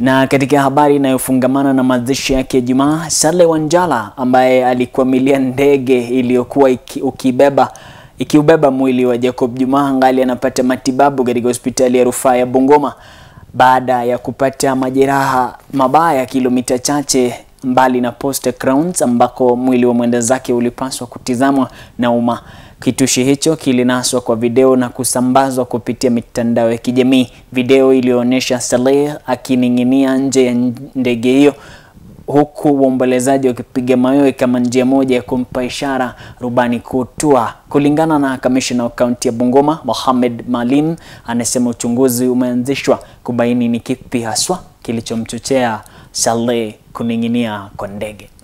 Na katika habari inayofungamana na mazishi yake Jumaa, Sale Wanjala ambaye alikwamilia ndege iliyokuwa ukibeba ikiubeba mwili wa Jacob Juma ngali anapata matibabu katika hospitali ya rufaa ya Bungoma baada ya kupata majeraha mabaya kilomita chache mbali na Posta Crowns ambako mwili wa mwenda zake ulipaswa kutizamwa na umma. Kitushi hicho kilinaswa kwa video na kusambazwa kupitia mitandao ya kijamii. Video iliyoonyesha Saleh akining'inia nje ya ndege hiyo huku waombolezaji wakipiga mayowe kama njia moja ya kumpa ishara rubani kutua. Kulingana na kamishna wa kaunti ya Bungoma, Mohamed Malim, anasema uchunguzi umeanzishwa kubaini ni kipi haswa kilichomchochea Saleh kuning'inia kwa ndege.